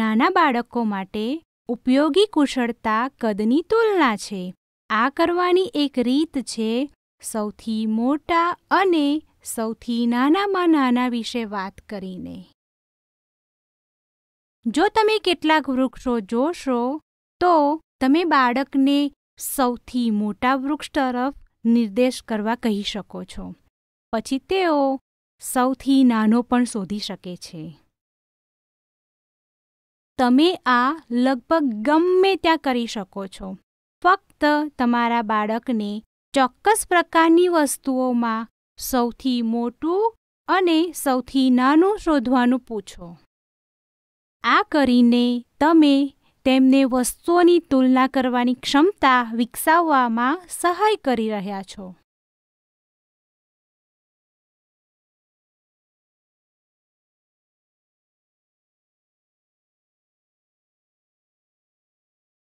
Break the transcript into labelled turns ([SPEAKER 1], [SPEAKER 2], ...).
[SPEAKER 1] નાના બાળકો માટે ઉપયોગી કુશળતા કદની તુલના છે આ કરવાની એક રીત છે સૌથી મોટા અને સૌથી નાનામાં નાના વિશે વાત કરીને જો તમે કેટલાક વૃક્ષો જોશો તો તમે બાળકને સૌથી મોટા વૃક્ષ તરફ નિર્દેશ કરવા કહી શકો છો પછી તેઓ સૌથી નાનો પણ શોધી શકે છે તમે આ લગભગ ગમે ત્યાં કરી શકો છો ફક્ત તમારા બાળકને ચોક્કસ પ્રકારની વસ્તુઓમાં સૌથી મોટું અને સૌથી નાનું શોધવાનું પૂછો આ કરીને તમે તેમને વસ્તુઓની તુલના કરવાની ક્ષમતા વિકસાવવામાં સહાય કરી રહ્યા છો